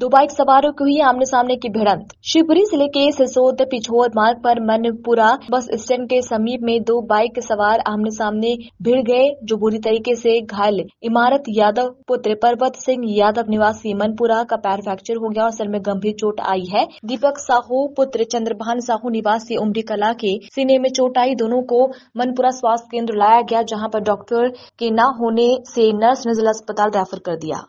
दो बाइक सवारों की हुई आमने सामने की भिड़ंत शिवपुरी जिले के सिसोद पिछोर मार्ग पर मनपुरा बस स्टैंड के समीप में दो बाइक सवार आमने सामने भिड़ गए जो बुरी तरीके से घायल इमारत यादव पुत्र पर्वत सिंह यादव निवासी मनपुरा का पैर फ्रैक्चर हो गया और सर में गंभीर चोट आई है दीपक साहू पुत्र चंद्रभान साहू निवासी उमरी कला के सीने में चोट आई दोनों को मनपुरा स्वास्थ्य केंद्र लाया गया जहाँ पर डॉक्टर के न होने से नर्स ने जिला अस्पताल रेफर कर दिया